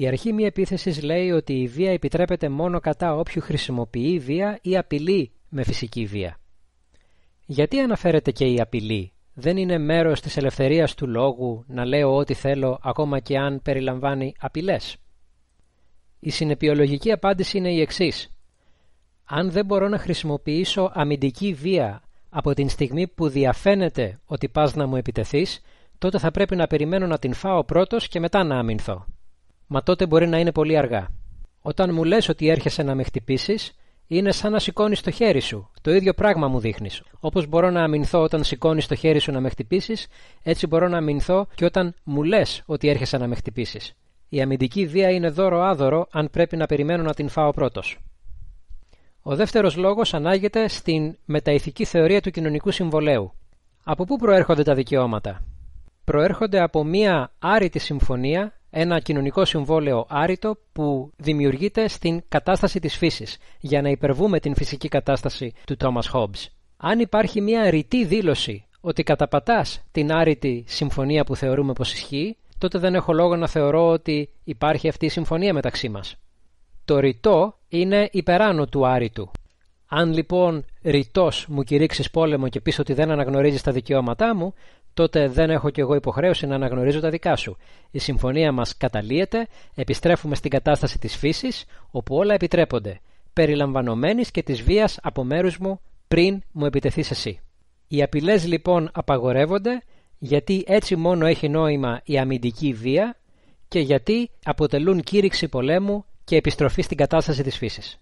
Η αρχή μη επίθεσης λέει ότι η βία επιτρέπεται μόνο κατά όποιου χρησιμοποιεί βία ή απειλεί με φυσική βία. Γιατί αναφέρεται και η απειλή, δεν είναι μέρος της ελευθερίας του λόγου να λέω ό,τι θέλω ακόμα και αν περιλαμβάνει απειλές. Η συνεπιολογική απάντηση είναι η εξής. Αν δεν μπορώ να χρησιμοποιήσω αμυντική βία από την στιγμή που διαφαίνεται ότι πας να μου επιτεθείς, τότε θα πρέπει να περιμένω να την φάω πρώτος και μετά να αμυνθώ μα τότε μπορεί να είναι πολύ αργά. Όταν μου λες ότι έρχεσαι να με χτυπήσεις, είναι σαν να σηκώνεις το χέρι σου. Το ίδιο πράγμα μου δείχνεις. Όπως μπορώ να αμυνθώ όταν σηκώνεις το χέρι σου να με χτυπήσεις, έτσι μπορώ να αμυνθώ και όταν μου λες ότι έρχεσαι να με χτυπήσεις. Η αμυντική βία είναι δώρο-άδωρο αν πρέπει να περιμένω να την φάω πρώτος. Ο δεύτερος λόγος ανάγεται στην μεταηθική θεωρία του κοινωνικού συμβολέου. Από πού προέρχονται τα δικαιώματα, Προέρχονται από μία άρρητη συμφωνία ένα κοινωνικό συμβόλαιο άρρητο που δημιουργείται στην κατάσταση της φύσης για να υπερβούμε την φυσική κατάσταση του Τόμας Χόμπς. Αν υπάρχει μια ρητή δήλωση ότι καταπατάς την άρρητη συμφωνία που θεωρούμε πως ισχύει, τότε δεν έχω λόγο να θεωρώ ότι υπάρχει αυτή η συμφωνία μεταξύ μας. Το ρητό είναι υπεράνω του άρρητου. Αν λοιπόν ρητός μου κηρύξεις πόλεμο και πεις ότι δεν αναγνωρίζεις τα δικαιώματά μου, τότε δεν έχω κι εγώ υποχρέωση να αναγνωρίζω τα δικά σου. Η συμφωνία μας καταλύεται, επιστρέφουμε στην κατάσταση της φύσης, όπου όλα επιτρέπονται, περιλαμβανομένης και της βίας από μέρους μου πριν μου επιτεθείς εσύ. Οι απειλές λοιπόν απαγορεύονται, γιατί έτσι μόνο έχει νόημα η αμυντική βία και γιατί αποτελούν κήρυξη πολέμου και επιστροφή στην κατάσταση της φύσης.